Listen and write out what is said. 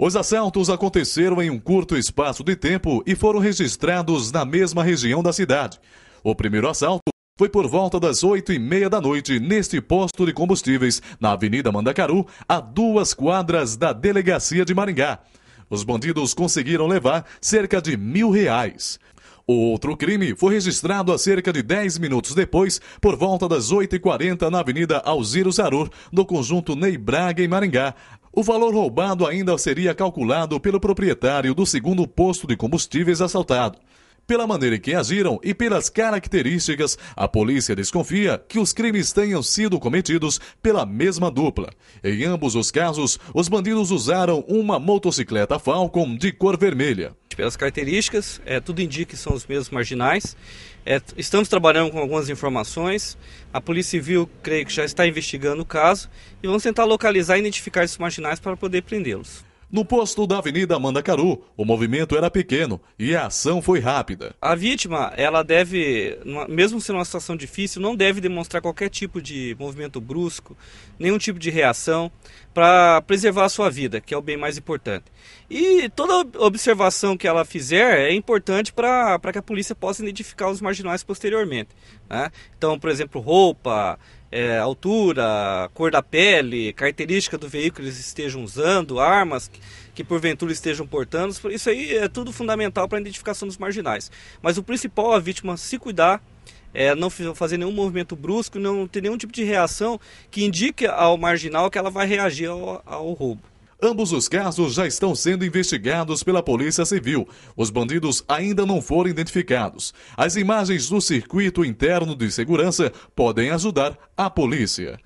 Os assaltos aconteceram em um curto espaço de tempo e foram registrados na mesma região da cidade. O primeiro assalto foi por volta das oito e meia da noite neste posto de combustíveis, na Avenida Mandacaru, a duas quadras da Delegacia de Maringá. Os bandidos conseguiram levar cerca de mil reais. O outro crime foi registrado a cerca de 10 minutos depois, por volta das 8h40, na Avenida Alziro Zarur, no conjunto Neibraga, em Maringá, o valor roubado ainda seria calculado pelo proprietário do segundo posto de combustíveis assaltado. Pela maneira em que agiram e pelas características, a polícia desconfia que os crimes tenham sido cometidos pela mesma dupla. Em ambos os casos, os bandidos usaram uma motocicleta Falcon de cor vermelha pelas características, é, tudo indica que são os mesmos marginais. É, estamos trabalhando com algumas informações, a Polícia Civil creio que já está investigando o caso e vamos tentar localizar e identificar esses marginais para poder prendê-los. No posto da Avenida Mandacaru, o movimento era pequeno e a ação foi rápida. A vítima, ela deve, mesmo sendo uma situação difícil, não deve demonstrar qualquer tipo de movimento brusco, nenhum tipo de reação para preservar a sua vida, que é o bem mais importante. E toda observação que ela fizer é importante para que a polícia possa identificar os marginais posteriormente. Né? Então, por exemplo, roupa, é, altura, cor da pele, característica do veículo que eles estejam usando, armas que, que porventura estejam portando, isso aí é tudo fundamental para a identificação dos marginais. Mas o principal é a vítima se cuidar é, não fazer nenhum movimento brusco, não ter nenhum tipo de reação que indique ao marginal que ela vai reagir ao, ao roubo. Ambos os casos já estão sendo investigados pela Polícia Civil. Os bandidos ainda não foram identificados. As imagens do circuito interno de segurança podem ajudar a polícia.